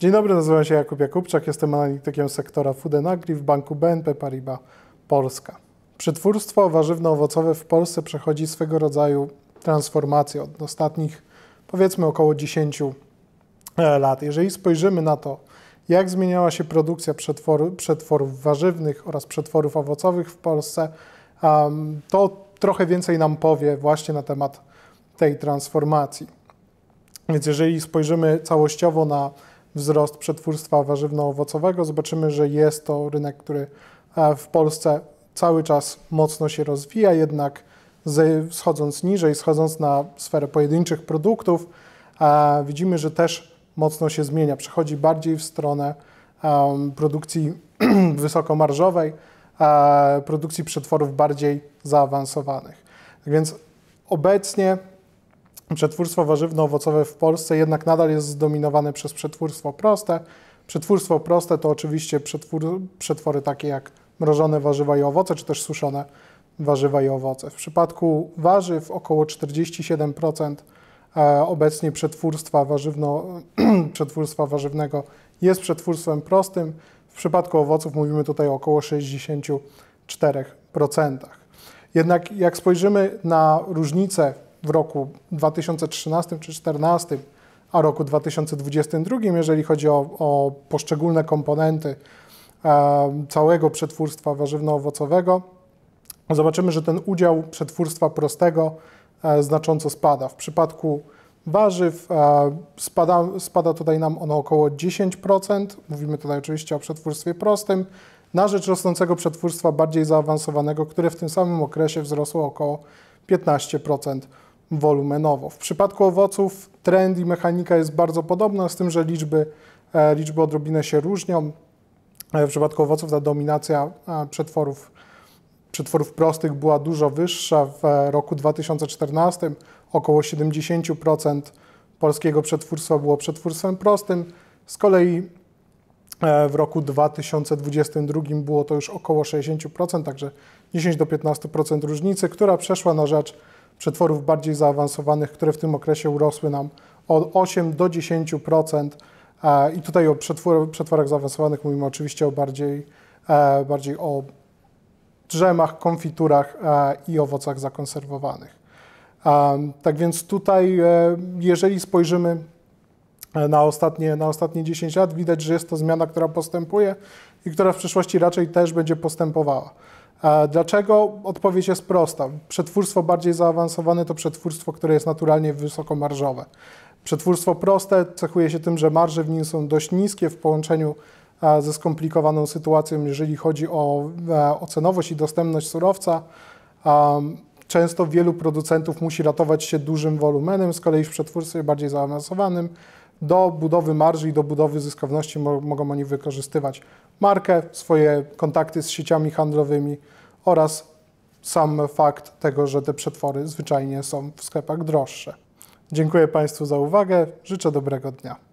Dzień dobry, nazywam się Jakub Jakubczak, jestem analitykiem sektora Food and Agri w banku BNP Paribas Polska. Przetwórstwo warzywno-owocowe w Polsce przechodzi swego rodzaju transformację od ostatnich powiedzmy około 10 e, lat. Jeżeli spojrzymy na to, jak zmieniała się produkcja przetwor, przetworów warzywnych oraz przetworów owocowych w Polsce, to trochę więcej nam powie właśnie na temat tej transformacji. Więc jeżeli spojrzymy całościowo na wzrost przetwórstwa warzywno-owocowego. Zobaczymy, że jest to rynek, który e, w Polsce cały czas mocno się rozwija, jednak schodząc niżej, schodząc na sferę pojedynczych produktów, e, widzimy, że też mocno się zmienia. Przechodzi bardziej w stronę e, produkcji wysokomarżowej, produkcji przetworów bardziej zaawansowanych. więc obecnie przetwórstwo warzywno-owocowe w Polsce jednak nadal jest zdominowane przez przetwórstwo proste. Przetwórstwo proste to oczywiście przetwór, przetwory takie jak mrożone warzywa i owoce, czy też suszone warzywa i owoce. W przypadku warzyw około 47% e, obecnie przetwórstwa, warzywno, przetwórstwa warzywnego jest przetwórstwem prostym. W przypadku owoców mówimy tutaj o około 64%. Jednak jak spojrzymy na różnice w roku 2013 czy 2014, a roku 2022, jeżeli chodzi o, o poszczególne komponenty e, całego przetwórstwa warzywno-owocowego, zobaczymy, że ten udział przetwórstwa prostego e, znacząco spada. W przypadku warzyw e, spada, spada tutaj nam ono około 10%. Mówimy tutaj oczywiście o przetwórstwie prostym na rzecz rosnącego przetwórstwa bardziej zaawansowanego, które w tym samym okresie wzrosło około 15% wolumenowo. W przypadku owoców trend i mechanika jest bardzo podobna, z tym, że liczby, e, liczby odrobinę się różnią. E, w przypadku owoców ta dominacja e, przetworów, przetworów prostych była dużo wyższa. W roku 2014 około 70% polskiego przetwórstwa było przetwórstwem prostym. Z kolei w roku 2022 było to już około 60%, także 10 do 15% różnicy, która przeszła na rzecz przetworów bardziej zaawansowanych, które w tym okresie urosły nam od 8 do 10%. E, I tutaj o przetwor przetworach zaawansowanych mówimy oczywiście o bardziej, e, bardziej o drzemach, konfiturach e, i owocach zakonserwowanych. Tak więc tutaj, jeżeli spojrzymy na ostatnie, na ostatnie 10 lat, widać, że jest to zmiana, która postępuje i która w przyszłości raczej też będzie postępowała. Dlaczego? Odpowiedź jest prosta. Przetwórstwo bardziej zaawansowane to przetwórstwo, które jest naturalnie wysokomarżowe. Przetwórstwo proste cechuje się tym, że marże w nim są dość niskie w połączeniu e, ze skomplikowaną sytuacją, jeżeli chodzi o, e, ocenowość cenowość i dostępność surowca. Często wielu producentów musi ratować się dużym wolumenem, z kolei w przetwórstwie bardziej zaawansowanym do budowy marży i do budowy zyskowności mogą oni wykorzystywać markę, swoje kontakty z sieciami handlowymi oraz sam fakt tego, że te przetwory zwyczajnie są w sklepach droższe. Dziękuję Państwu za uwagę, życzę dobrego dnia.